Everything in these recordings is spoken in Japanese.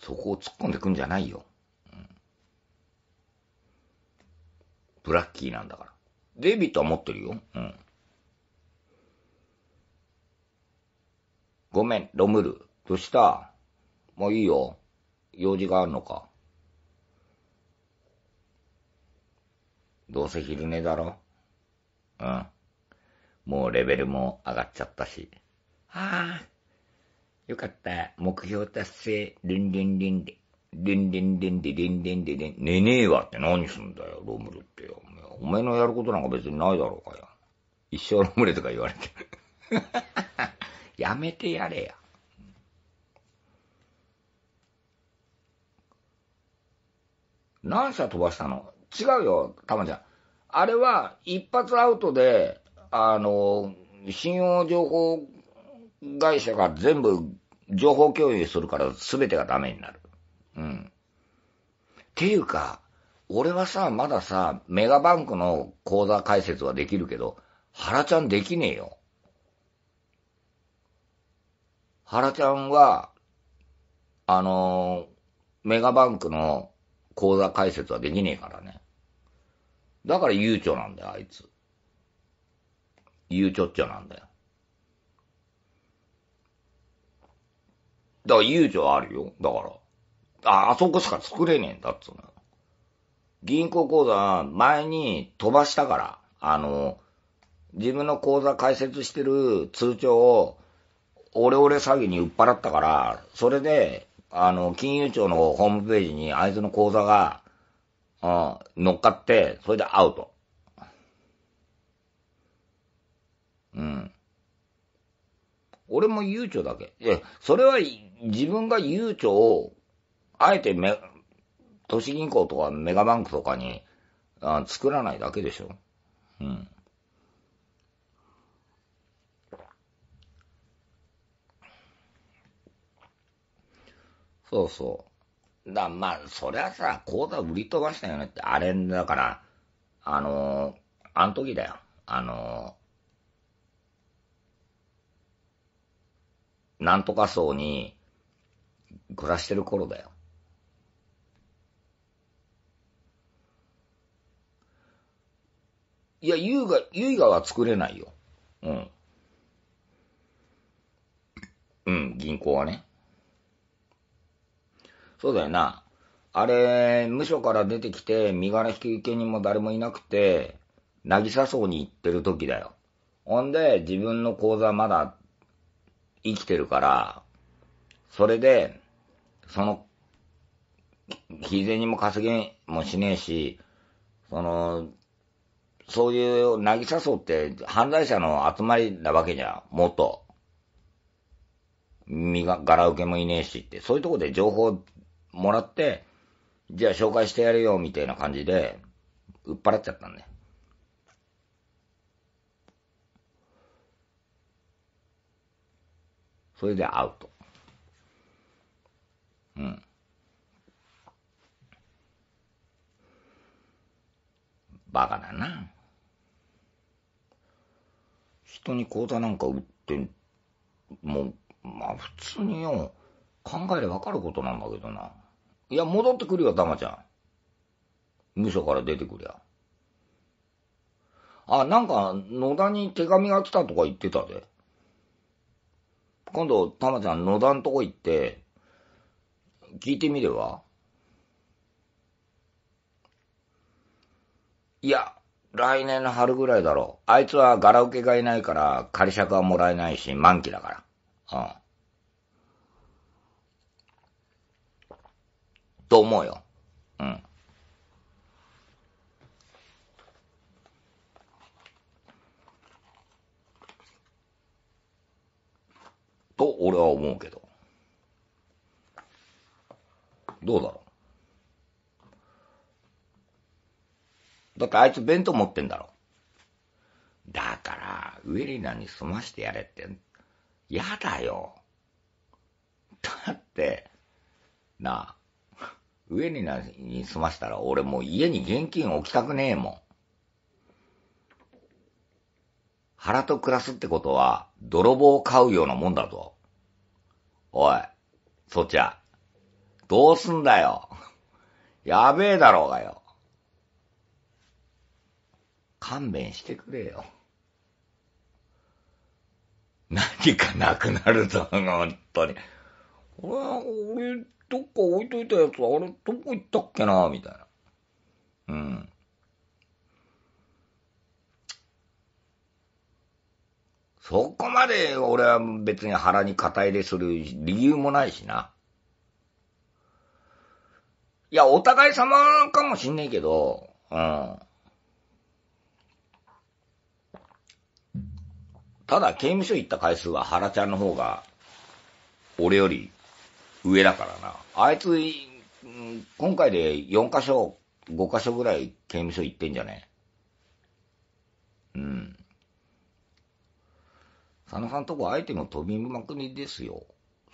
そこを突っ込んでくんじゃないよ。うん、ブラッキーなんだから。デイビットは持ってるよ。うん。ごめん、ロムル。どうしたもういいよ。用事があるのか。どうせ昼寝だろうん。もうレベルも上がっちゃったし。はあ。よかった。目標達成。ルンルンルンで。ルンルンルンで、ルンルンで、ルン。寝ねえわって何すんだよ、ロムルってよ。お前のやることなんか別にないだろうかよ。一生ロムレとか言われて。やめてやれや。何社飛ばしたの違うよ、たまちゃん。あれは、一発アウトで、あの、信用情報会社が全部情報共有するから全てがダメになる。うん。っていうか、俺はさ、まださ、メガバンクの口座解説はできるけど、原ちゃんできねえよ。原ちゃんは、あのー、メガバンクの口座解説はできねえからね。だから悠長なんだよ、あいつ。悠長っちゃなんだよ。だから遊女あるよ。だから。あ、あそこしか作れねえんだっつうの。銀行口座、前に飛ばしたから、あの、自分の口座開設してる通帳を、オレオレ詐欺に売っ払ったから、それで、あの、金融庁のホームページにあいつの口座が、うん、乗っかって、それでアウト。俺も悠長だけ。いや、それは自分が悠長を、あえてめ、都市銀行とかメガバンクとかにあ作らないだけでしょ。うん。そうそう。だ、まあ、そりゃさ、口座売り飛ばしたよねって、あれだから、あのー、あの時だよ。あのなんとか層に暮らしてる頃だよ。いや、優雅、優雅は作れないよ。うん。うん、銀行はね。そうだよな。あれ、無所から出てきて、身柄引受人も誰もいなくて、渚荘に行ってる時だよ。ほんで、自分の口座まだ生きてるから、それで、その、日銭も稼げもしねえし、その、そういうなぎさそうって犯罪者の集まりなわけじゃん、元。身が、柄受けもいねえしって、そういうとこで情報もらって、じゃあ紹介してやるよ、みたいな感じで、売っ払っちゃったんだよ。それでアウト。うん。バカだな。人に口座なんか売って、もう、まあ普通によ、考えればわかることなんだけどな。いや、戻ってくるよ、たまちゃん。無所から出てくりゃ。あ、なんか、野田に手紙が来たとか言ってたで。今度、たまちゃん、野田んとこ行って、聞いてみればいや、来年の春ぐらいだろう。あいつはガラウケがいないから、仮釈はもらえないし、満期だから。うん。と思うよ。うん。と俺は思うけど。どうだろうだってあいつ弁当持ってんだろ。だから、ウェリナに済ましてやれって、やだよ。だって、なあ、ウェリナに済ましたら俺もう家に現金置きたくねえもん。腹と暮らすってことは、泥棒を飼うようなもんだぞ。おい、そっちは、どうすんだよ。やべえだろうがよ。勘弁してくれよ。何かなくなるぞ、本当に。俺、俺、どっか置いといたやつ、あれ、どこ行ったっけな、みたいな。うん。そこまで俺は別に腹に肩入れする理由もないしな。いや、お互い様かもしんねえけど、うん。ただ、刑務所行った回数は原ちゃんの方が、俺より上だからな。あいつ、今回で4箇所、5箇所ぐらい刑務所行ってんじゃねうん。佐野さんとこアイテム飛びまくりですよ。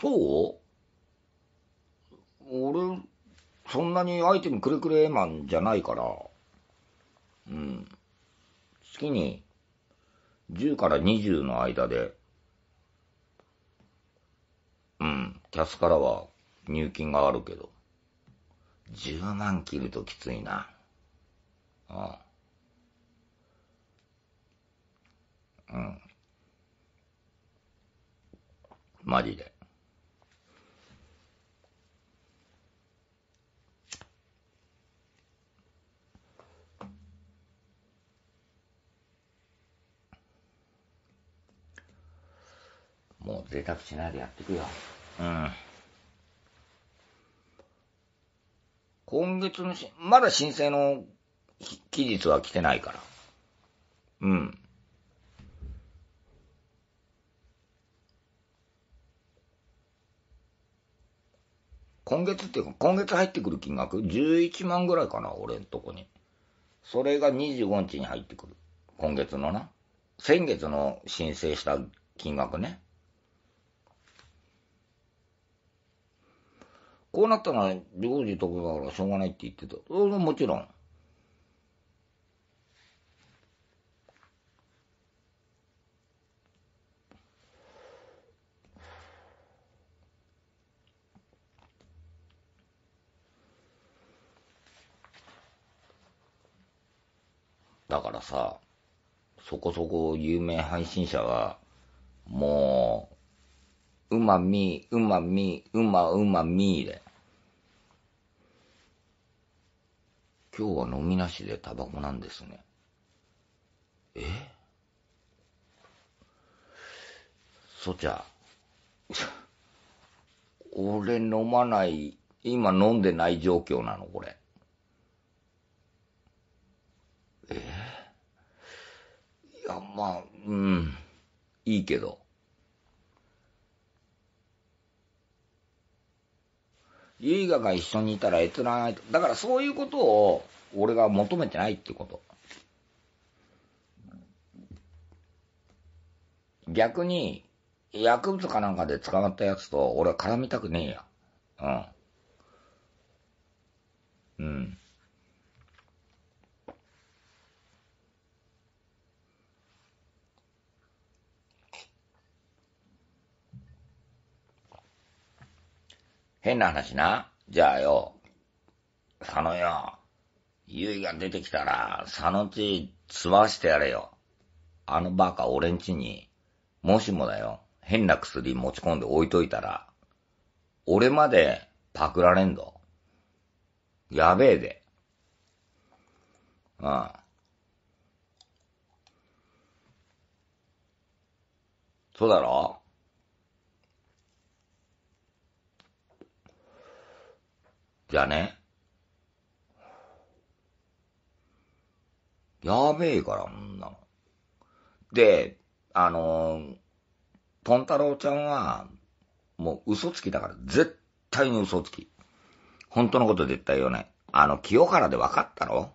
そう俺、そんなにアイテムくれくれマンじゃないから、うん。月に10から20の間で、うん、キャスからは入金があるけど、10万切るときついな。ああ。うん。マジで。もう贅沢しないでやっていくよ。うん。今月のし、まだ申請の期日は来てないから。うん。今月っていうか、今月入ってくる金額、11万ぐらいかな、俺んとこに。それが25日に入ってくる。今月のな。先月の申請した金額ね。こうなったのら、常時得だからしょうがないって言ってた。もちろん。だからさ、そこそこ有名配信者が、もう、うまみ、うまみ、うまうまみで。今日は飲みなしでタバコなんですね。えそちゃ、俺飲まない、今飲んでない状況なのこれ。ええー。いや、まあ、うん。いいけど。ユイガが一緒にいたら閲覧ないと。だからそういうことを俺が求めてないってこと。逆に、薬物かなんかで捕まったやつと俺は絡みたくねえや。うん。うん。変な話な。じゃあよ、佐野よ、ゆいが出てきたら、佐野ち、つましてやれよ。あのバカ俺んちに、もしもだよ、変な薬持ち込んで置いといたら、俺までパクられんぞ。やべえで。うん。そうだろじゃね。やべえから、女。んなの。で、あのポトン太郎ちゃんは、もう嘘つきだから、絶対に嘘つき。本当のこと絶対言わない。あの、清原で分かったろ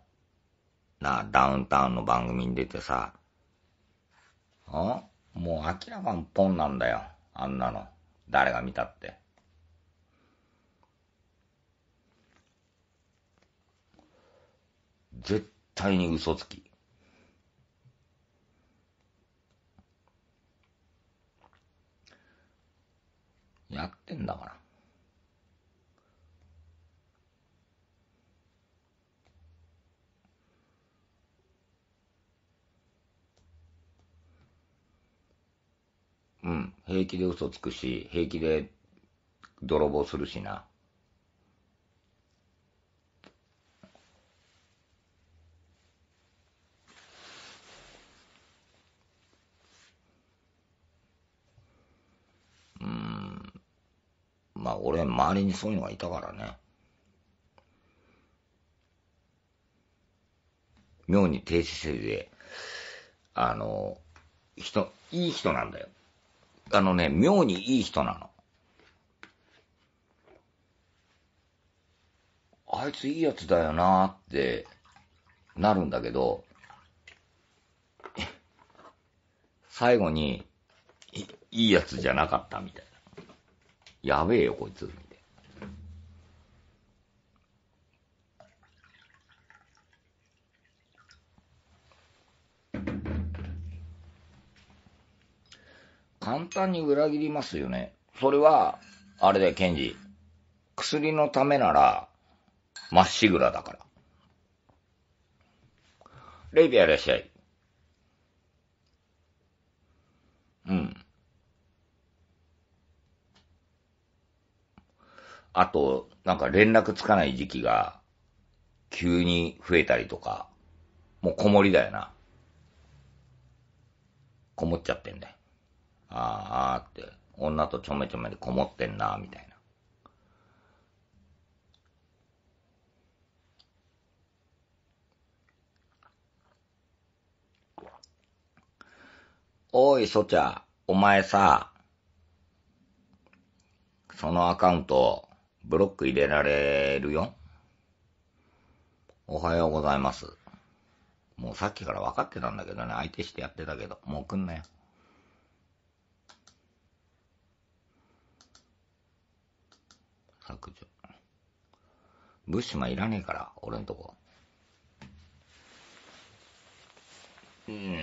なあ、ダウンタウンの番組に出てさ。んもう明らかにポンなんだよ。あんなの。誰が見たって。絶対に嘘つき。やってんだから。うん、平気で嘘つくし、平気で泥棒するしな。まあ俺、周りにそういうのがいたからね。妙に低姿勢で、あの、人、いい人なんだよ。あのね、妙にいい人なの。あいついいやつだよなーってなるんだけど、最後にいいやつじゃなかったみたい。やべえよ、こいつ。簡単に裏切りますよね。それは、あれだよ、ケンジ。薬のためなら、まっしぐらだから。レイビアいらっしゃい。うん。あと、なんか連絡つかない時期が、急に増えたりとか、もうこもりだよな。こもっちゃってんだよ。あーあーって、女とちょめちょめでこもってんな、みたいな。おい、そちゃ、お前さ、そのアカウント、ブロック入れられるよ。おはようございます。もうさっきから分かってたんだけどね、相手してやってたけど、もう来んなよ。削除。ュマンいらねえから、俺んとこ。うん。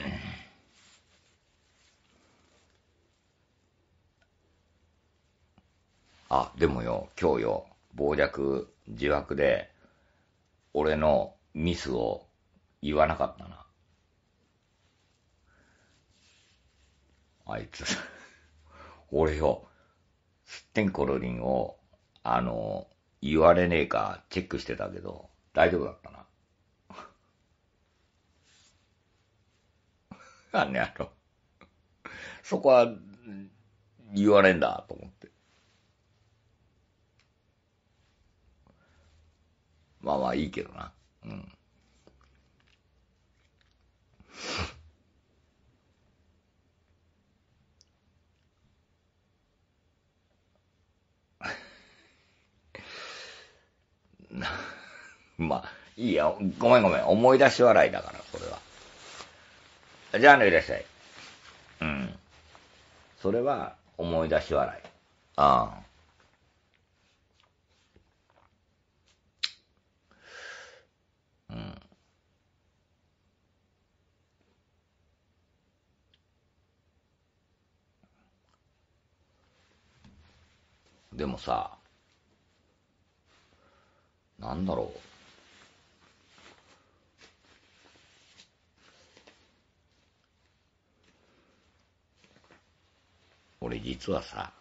あ、でもよ、今日よ、暴虐、自白で、俺のミスを言わなかったな。あいつ 俺よ、すってんころりんを、あの、言われねえかチェックしてたけど、大丈夫だったな。あんねやろ。そこは、言われんだ、と思って。まあまあいいけどな。うん。まあ、いいや、ごめんごめん。思い出し笑いだから、それは。じゃあね、いらっしゃい。うん。それは、思い出し笑い。ああ。でもさ、なんだろう。俺実はさ、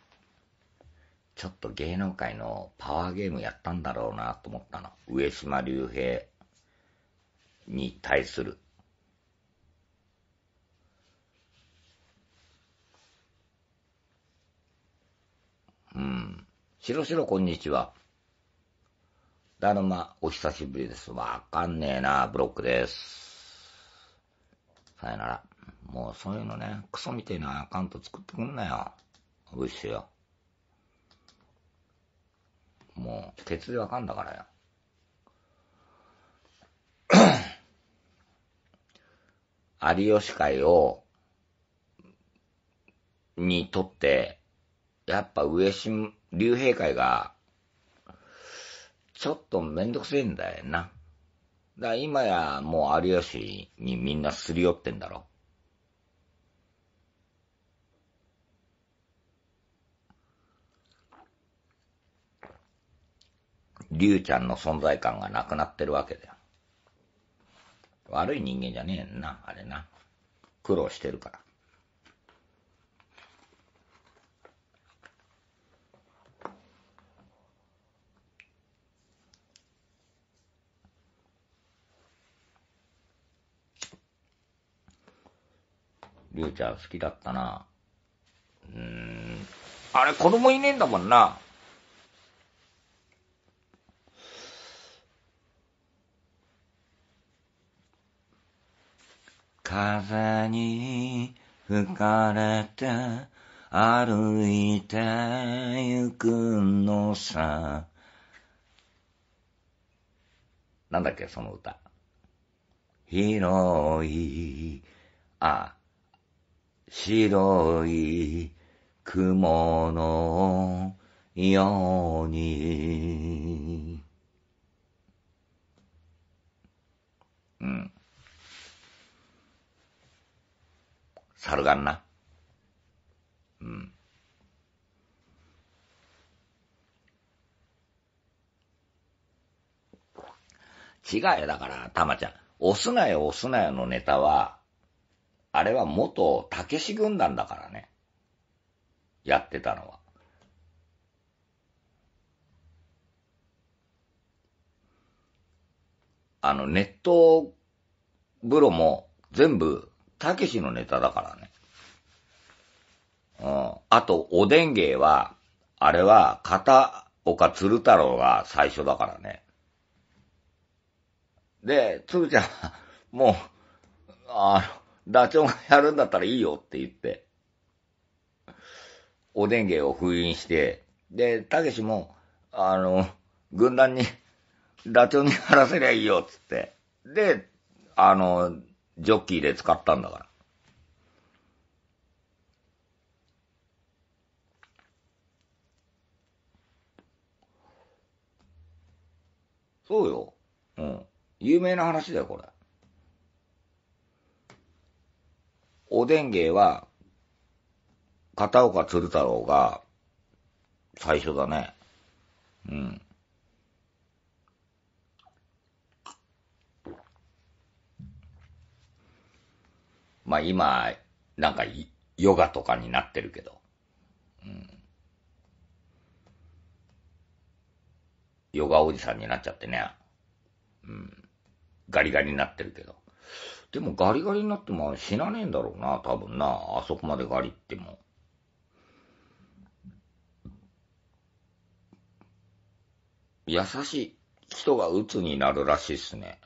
ちょっと芸能界のパワーゲームやったんだろうなと思ったの。上島竜兵に対する。うん。しろしろこんにちは。だるま、お久しぶりです。わかんねえな、ブロックです。さよなら。もうそういうのね、クソみてえなアカウント作ってくんなよ。うっしよ。もう、鉄でわかんだからよ。有吉会を、にとって、やっぱ上島竜兵会が、ちょっとめんどくせえんだよな。だ今やもう有吉にみんなすり寄ってんだろ。竜ちゃんの存在感がなくなってるわけだよ。悪い人間じゃねえんな、あれな。苦労してるから。りゅうちゃん好きだったな。うーん。あれ、子供いねえんだもんな。風に吹かれて歩いて行くのさ。なんだっけ、その歌。広い、あ、白い雲のように。うん。猿がんな。うん。違いだから、たまちゃん。押すなよ、押すなよのネタは、あれは元武士軍団だからね。やってたのは。あの、ネット風呂も全部、たけしのネタだからね。うん。あと、おでん芸は、あれは、片岡鶴太郎が最初だからね。で、鶴ちゃん、もう、あの、ダチョウがやるんだったらいいよって言って、おでんげを封印して、で、たけしも、あの、軍団に、ダチョウにやらせりゃいいよっつって、で、あの、ジョッキーで使ったんだから。そうよ。うん。有名な話だよ、これ。おでん芸は、片岡鶴太郎が、最初だね。うん。まあ今、なんかヨガとかになってるけど。うん。ヨガおじさんになっちゃってね。うん。ガリガリになってるけど。でもガリガリになっても死なねえんだろうな、多分な。あそこまでガリっても。優しい人が鬱になるらしいっすね。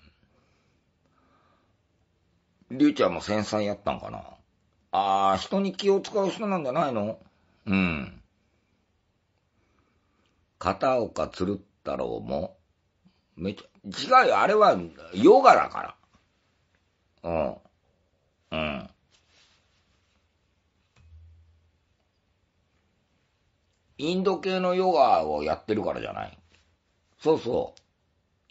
りゅうちゃんも繊細やったんかな。ああ、人に気を使う人なんじゃないのうん。片岡鶴太郎も、めちゃ、違うよ、あれは、ヨガだから。うん。うん。インド系のヨガをやってるからじゃないそうそう。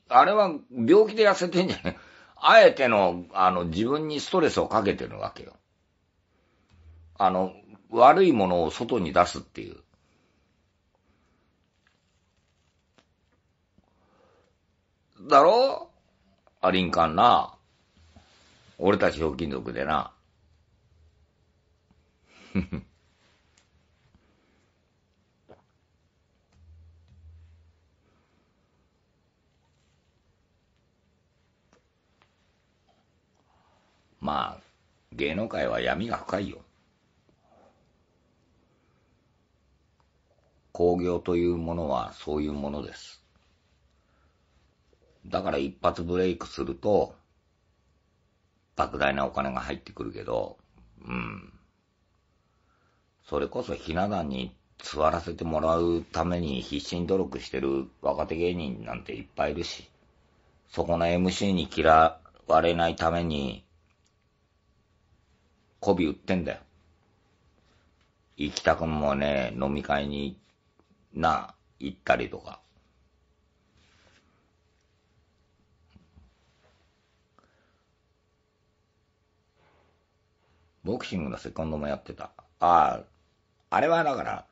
あれは病気で痩せてんじゃないあえての、あの、自分にストレスをかけてるわけよ。あの、悪いものを外に出すっていう。だろアリンカンな。俺たちひょうきん族でな。まあ、芸能界は闇が深いよ。興行というものはそういうものです。だから一発ブレイクすると、莫大なお金が入ってくるけど、うん。それこそひな壇に座らせてもらうために必死に努力してる若手芸人なんていっぱいいるし、そこの MC に嫌われないために、媚び売ってんだよ。生田くんもね、飲み会に、な、行ったりとか。ボクシングのセコンドもやってた。ああ、あれはだから、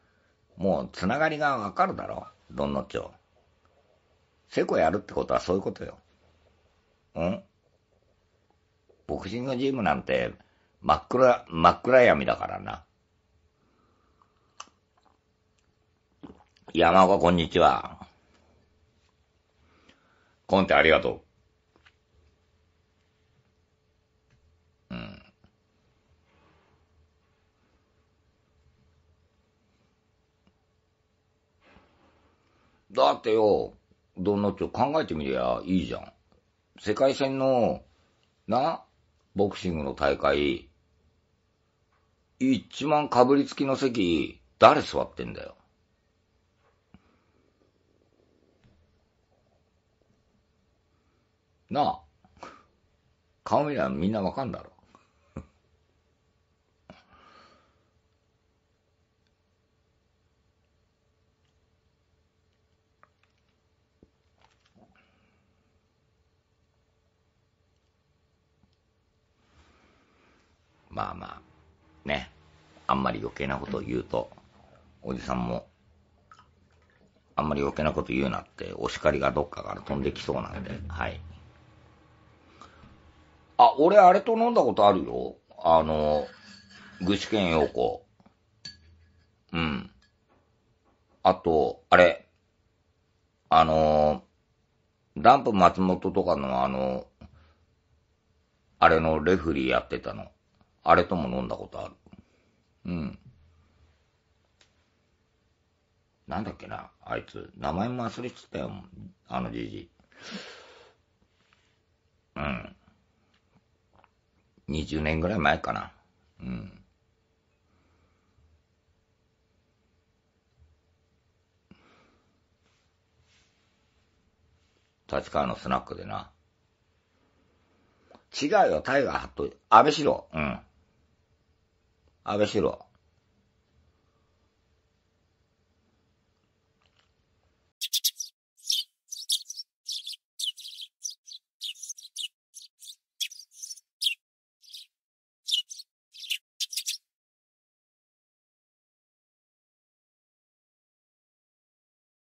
もうつながりがわかるだろう、どんの町。セコやるってことはそういうことよ。んボクシングジムなんて、真っ暗、真っ暗闇だからな。山岡、こんにちは。コンテありがとう。だってよ、どんなって考えてみりゃいいじゃん。世界戦の、な、ボクシングの大会、一番かぶりつきの席、誰座ってんだよ。なあ、顔見りゃみんなわかんだろ。まあまあ、ね、あんまり余計なことを言うと、おじさんも、あんまり余計なこと言うなって、お叱りがどっかから飛んできそうなんで、はい。あ、俺あれと飲んだことあるよ。あの、具志堅用子。うん。あと、あれ、あの、ダンプ松本とかのあの、あれのレフリーやってたの。あれとも飲んだことある。うん。なんだっけな、あいつ。名前も忘れちったよ、あのじじうん。20年ぐらい前かな。うん。立川のスナックでな。違うよ、タイガーハット、安倍四郎。うん。阿维西罗。